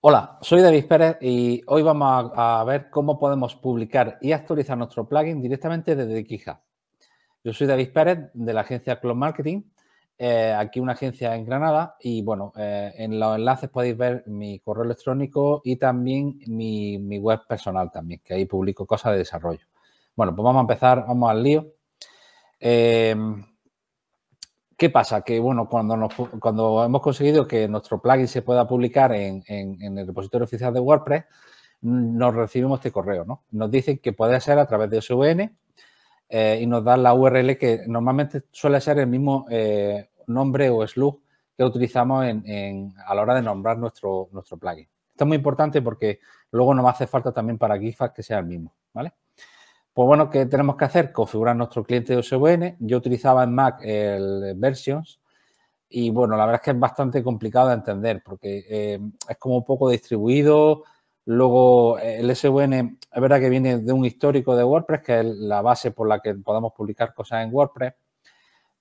Hola, soy David Pérez y hoy vamos a, ver cómo podemos publicar y actualizar nuestro plugin directamente desde quija Yo soy David Pérez de la agencia Cloud Marketing, eh, aquí una agencia en Granada y bueno, eh, en los enlaces podéis ver mi correo electrónico y también mi, mi, web personal también, que ahí publico cosas de desarrollo. Bueno, pues vamos a empezar, vamos al lío. Eh, ¿Qué pasa? Que bueno, cuando, cuando hemos conseguido que nuestro plugin se pueda publicar en, el repositorio oficial de WordPress, nos recibimos este correo, ¿no? Nos dicen que puede ser a través de SVN eh, y nos da la URL que normalmente suele ser el mismo eh, nombre o slug que utilizamos en, a la hora de nombrar nuestro, nuestro plugin. Esto es muy importante porque luego nos hace falta también para GIFs que sea el mismo, ¿vale? Pues bueno, ¿qué tenemos que hacer? Configurar nuestro cliente de OSVN. Yo utilizaba en Mac el Versions y bueno, la verdad es que es bastante complicado de entender porque eh, es como un poco distribuido. Luego eh, el SVN es verdad que viene de un histórico de WordPress, que es la base por la que podamos publicar cosas en WordPress,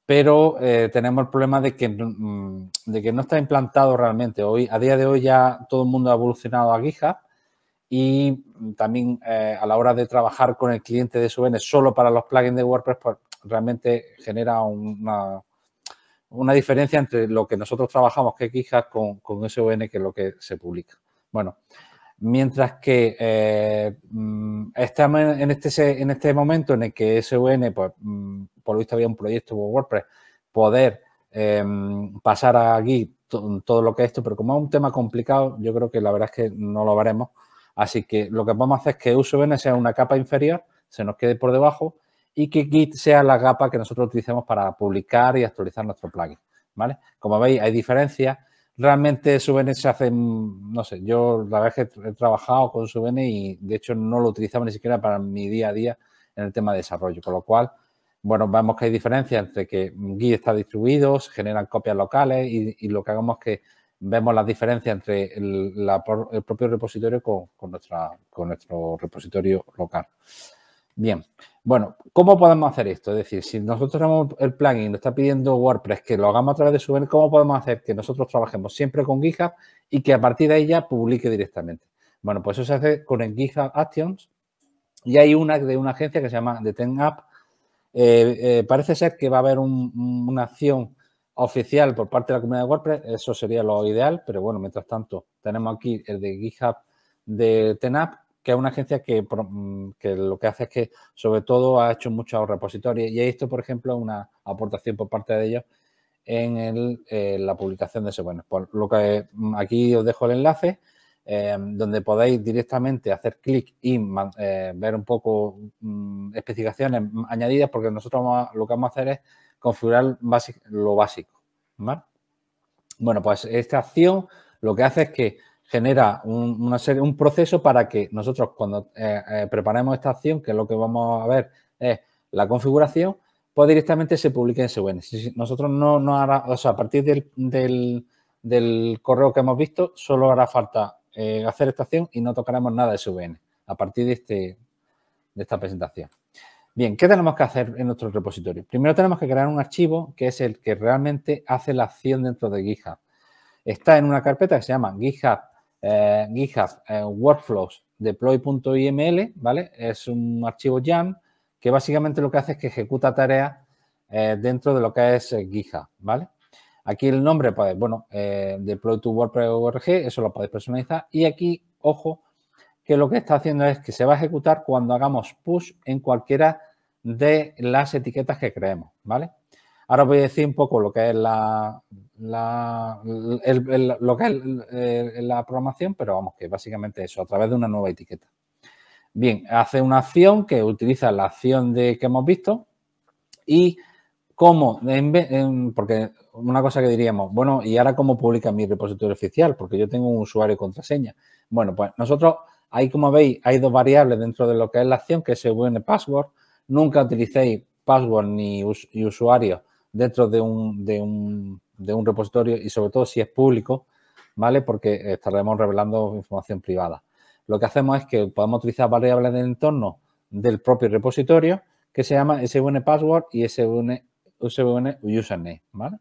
pero eh, tenemos el problema de que, mm, de que no está implantado realmente. Hoy, a día de hoy ya todo el mundo ha evolucionado a GitHub y también eh, a la hora de trabajar con el cliente de SVN e solo para los plugins de WordPress, pues realmente genera una, una diferencia entre lo que nosotros trabajamos, que quijas con, con SVN, e, que es lo que se publica. Bueno, mientras que eh, mm, estamos en este, en este momento en el que SVN, e, pues mm, por lo visto había un proyecto WordPress, poder eh, pasar aquí todo lo que es esto, pero como es un tema complicado, yo creo que la verdad es que no lo haremos Así que lo que vamos a hacer es que USBN sea una capa inferior, se nos quede por debajo y que Git sea la capa que nosotros utilicemos para publicar y actualizar nuestro plugin. ¿Vale? Como veis, hay diferencias. Realmente Subn se hace, mm, no sé, yo la verdad que he trabajado con Subn y de hecho no lo utilizaba ni siquiera para mi día a día en el tema de desarrollo, con lo cual, bueno, vemos que hay diferencias entre que Git está distribuido, se generan copias locales y, y lo que hagamos que vemos la diferencia entre el, propio repositorio con, nuestra, con nuestro repositorio local. Bien, bueno, ¿cómo podemos hacer esto? Es decir, si nosotros tenemos el plugin y nos está pidiendo WordPress que lo hagamos a través de subir ¿cómo podemos hacer que nosotros trabajemos siempre con GitHub y que a partir de ella publique directamente? Bueno, pues eso se hace con el GitHub Actions y hay una de una agencia que se llama The ten App. Eh, eh, parece ser que va a haber una acción oficial por parte de la comunidad de WordPress, eso sería lo ideal, pero bueno, mientras tanto, tenemos aquí el de GitHub de TENAP, que es una agencia que, mm, lo que hace es que, sobre todo, ha hecho muchos repositorios y esto, por ejemplo, una aportación por parte de ellos en, eh, la publicación de ese. Bueno, por pues lo que mm, aquí os dejo el enlace. Em, donde podéis directamente hacer clic y eh, ver un poco mm, especificaciones añadidas, porque nosotros lo que vamos a hacer es configurar lo básico. Bueno, pues esta acción lo que hace es que genera un, una serie, un proceso para que nosotros cuando eh, eh, preparemos esta acción, que es lo que vamos a ver es la configuración, pues directamente se publique en SWN. Si nosotros no, no hará, o sea, a partir del, del, correo que hemos visto, solo hará falta eh, hacer esta acción y no tocaremos nada de SVN a partir de, este, de esta presentación. Bien, ¿qué tenemos que hacer en nuestro repositorio? Primero tenemos que crear un archivo que es el que realmente hace la acción dentro de GitHub. Está en una carpeta que se llama GitHub, eh, GitHub eh, Workflows deploy.iml, ¿vale? Es un archivo JAM que básicamente lo que hace es que ejecuta tareas eh, dentro de lo que es GitHub, ¿vale? Aquí el nombre, pues, bueno, deploy to WordPress.org, eso lo podéis personalizar. Y aquí, ojo, que lo que está haciendo es que se va a ejecutar cuando hagamos push en cualquiera de las etiquetas que creemos, ¿vale? Ahora voy a decir un poco lo que es la, lo que es la programación, pero vamos, que básicamente eso, a través de una nueva etiqueta. Bien, hace una acción que utiliza la acción de, que hemos visto y cómo, porque una cosa que diríamos, bueno, ¿y ahora cómo publica mi repositorio oficial? Porque yo tengo un usuario y contraseña. Bueno, pues nosotros, ahí como veis, hay dos variables dentro de lo que es la acción, que es el password, Nunca utilicéis password ni usuario dentro de un, repositorio y sobre todo si es público, ¿vale? Porque estaremos revelando información privada. Lo que hacemos es que podemos utilizar variables del entorno del propio repositorio que se llama SVN password y SVN, username, ¿vale?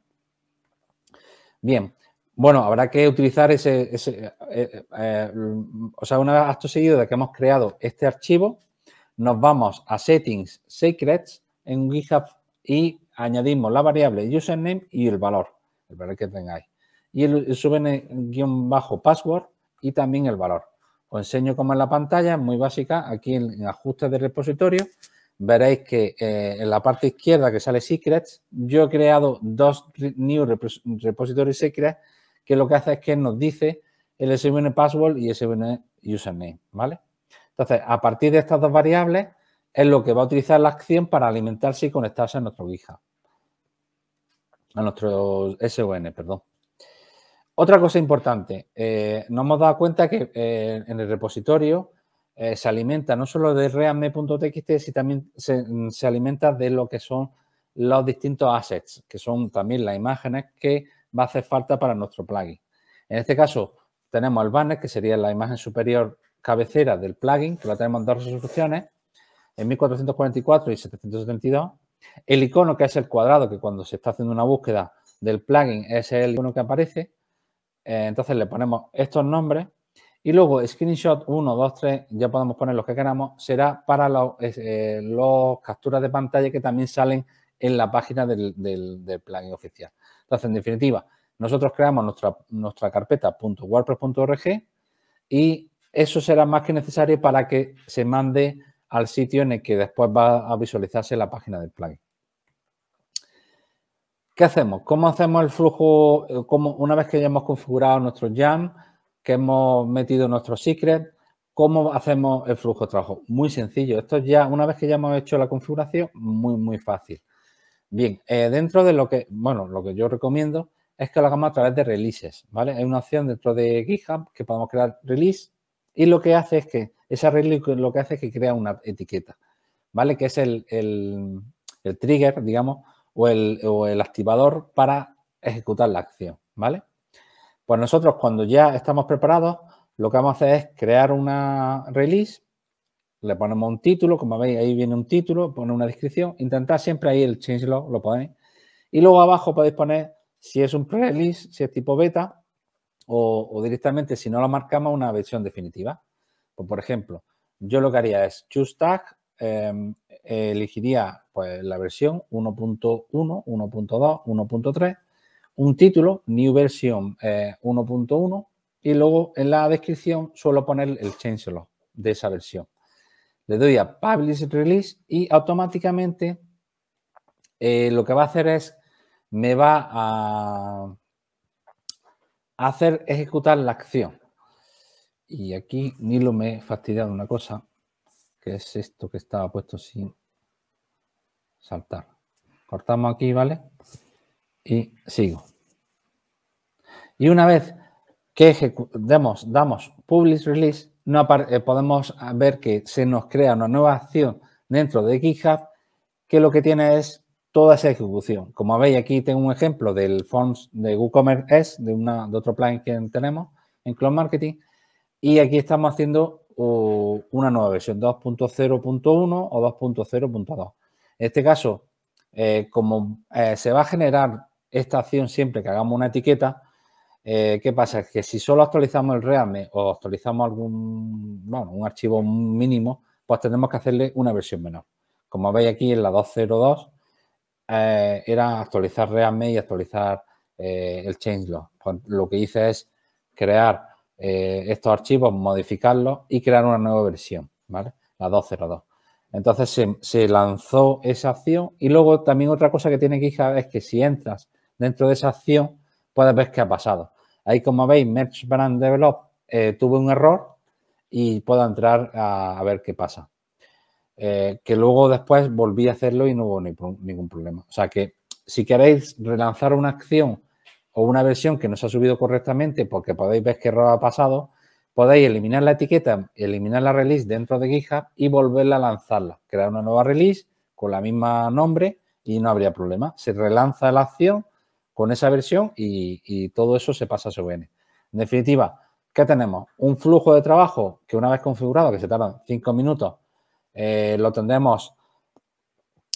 Bien, bueno, habrá que utilizar ese, eh, eh, eh, o sea, una vez acto seguido de que hemos creado este archivo, nos vamos a Settings Secrets en GitHub y añadimos la variable username y el valor, el valor que tengáis. Y el, suben guión bajo password y también el valor. Os enseño cómo es la pantalla, muy básica. Aquí en, ajustes de repositorio veréis que eh, en la parte izquierda que sale Secrets, yo he creado dos New repositories Repository Secrets que lo que hace es que nos dice el SVN Password y SBN Username, ¿vale? Entonces, a partir de estas dos variables es lo que va a utilizar la acción para alimentarse y conectarse a nuestro guija, A nuestro SON, perdón. Otra cosa importante, eh, nos hemos dado cuenta que eh, en el repositorio eh, se alimenta no solo de readme.txt, sino también se, se, alimenta de lo que son los distintos assets, que son también las imágenes que va a hacer falta para nuestro plugin. En este caso, tenemos el banner, que sería la imagen superior cabecera del plugin, que la tenemos en dos resoluciones, en 1444 y 772. El icono que es el cuadrado, que cuando se está haciendo una búsqueda del plugin es el icono que aparece. Eh, entonces le ponemos estos nombres y luego screenshot 1, 2, 3, ya podemos poner los que queramos, será para eh, los, capturas de pantalla que también salen en la página del, plugin oficial. Entonces, en definitiva, nosotros creamos nuestra, nuestra carpeta .wordpress.org y eso será más que necesario para que se mande al sitio en el que después va a visualizarse la página del plugin. ¿Qué hacemos? ¿Cómo hacemos el flujo? Eh, una vez que ya hemos configurado nuestro jam, que hemos metido nuestro secret, ¿cómo hacemos el flujo de trabajo? Muy sencillo. Esto ya, una vez que ya hemos hecho la configuración, muy, muy fácil. Bien, eh, dentro de lo que, bueno, lo que yo recomiendo es que lo hagamos a través de releases, ¿vale? Hay una opción dentro de GitHub que podemos crear release y lo que hace es que, esa release lo que hace es que crea una etiqueta, ¿vale? Que es el, trigger, digamos, o el, activador para ejecutar la acción, ¿vale? Pues nosotros cuando ya estamos preparados, lo que vamos a hacer es crear una release, le ponemos un título, como veis ahí viene un título, pone una descripción, intentar siempre ahí el changelog, lo ponéis. Y luego abajo podéis poner si es un pre-release, si es tipo beta, o, directamente, si no la marcamos, una versión definitiva. Pues, por ejemplo, yo lo que haría es choose tag, em, elegiría pues, la versión 1.1, 1.2, 1.3, un título, new version 1.1, eh, y luego en la descripción suelo poner el changelog de esa versión. Le doy a Publish Release y automáticamente eh, lo que va a hacer es me va a hacer ejecutar la acción. Y aquí ni lo me he fastidiado una cosa, que es esto que estaba puesto sin saltar. Cortamos aquí, ¿vale? Y sigo. Y una vez que ejecutemos, damos publish release, no eh, podemos ver que se nos crea una nueva acción dentro de GitHub que lo que tiene es toda esa ejecución. Como veis, aquí tengo un ejemplo del Forms de WooCommerce S, de, una, de otro plugin que tenemos en Cloud Marketing, y aquí estamos haciendo una nueva versión 2.0.1 o 2.0.2. En este caso, eh, como eh, se va a generar esta acción siempre que hagamos una etiqueta, eh, ¿qué pasa? Que si solo actualizamos el Realme o actualizamos algún, bueno, un archivo mínimo, pues tenemos que hacerle una versión menor. Como veis aquí en la 2.0.2 eh, era actualizar realme y actualizar eh, el changelog. Pues lo que hice es crear eh, estos archivos, modificarlos y crear una nueva versión, ¿vale? La 2.02. Entonces se, lanzó esa acción y luego también otra cosa que tiene que ir es que si entras dentro de esa acción puedes ver qué ha pasado. Ahí como veis, Merge Brand Develop eh, tuvo un error y puedo entrar a ver qué pasa. Eh, que luego después volví a hacerlo y no hubo ningún problema. O sea que si queréis relanzar una acción o una versión que no se ha subido correctamente porque podéis ver qué error ha pasado, podéis eliminar la etiqueta, eliminar la release dentro de GitHub y volverla a lanzarla. Crear una nueva release con la misma nombre y no habría problema. Se relanza la acción con esa versión y, todo eso se pasa a n. En definitiva, ¿qué tenemos? Un flujo de trabajo que una vez configurado, que se tardan 5 minutos, eh, lo tendremos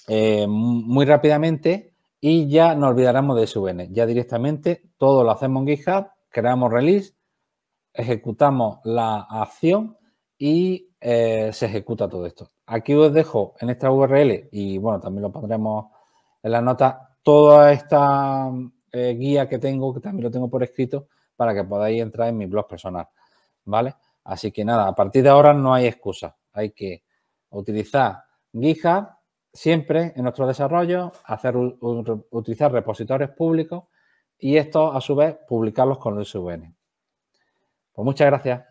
eh, muy rápidamente y ya no olvidaremos de SVN. Ya directamente todo lo hacemos en GitHub, creamos release, ejecutamos la acción y eh, se ejecuta todo esto. Aquí os dejo en esta URL y bueno, también lo pondremos en la nota toda esta guía que tengo, que también lo tengo por escrito, para que podáis entrar en mi blog personal. ¿Vale? Así que nada, a partir de ahora no hay excusa. Hay que utilizar GitHub siempre en nuestro desarrollo, hacer, utilizar repositorios públicos y esto a su vez publicarlos con el SVN. Pues muchas gracias.